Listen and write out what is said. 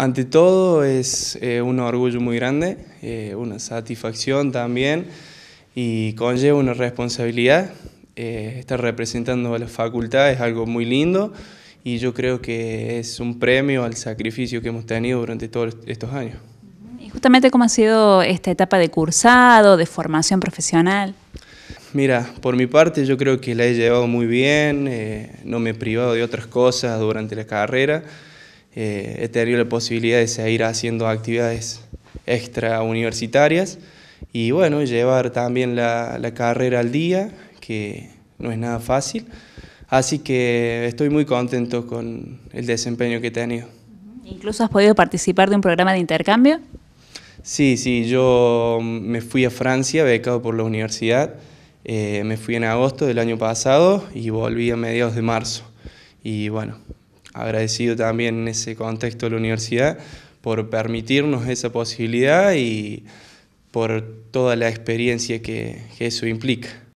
Ante todo es eh, un orgullo muy grande, eh, una satisfacción también y conlleva una responsabilidad. Eh, estar representando a la facultad es algo muy lindo y yo creo que es un premio al sacrificio que hemos tenido durante todos estos años. ¿Y justamente cómo ha sido esta etapa de cursado, de formación profesional? Mira, por mi parte yo creo que la he llevado muy bien, no me he privado de otras cosas durante la carrera. Eh, he tenido la posibilidad de seguir haciendo actividades extra universitarias y bueno, llevar también la, carrera al día, que no es nada fácil. Así que estoy muy contento con el desempeño que he tenido. ¿Incluso has podido participar de un programa de intercambio? Sí, sí, yo me fui a Francia, becado por la universidad. Eh, me fui en agosto del año pasado y volví a mediados de marzo. Y bueno, agradecido también en ese contexto de la universidad por permitirnos esa posibilidad y por toda la experiencia que, que eso implica.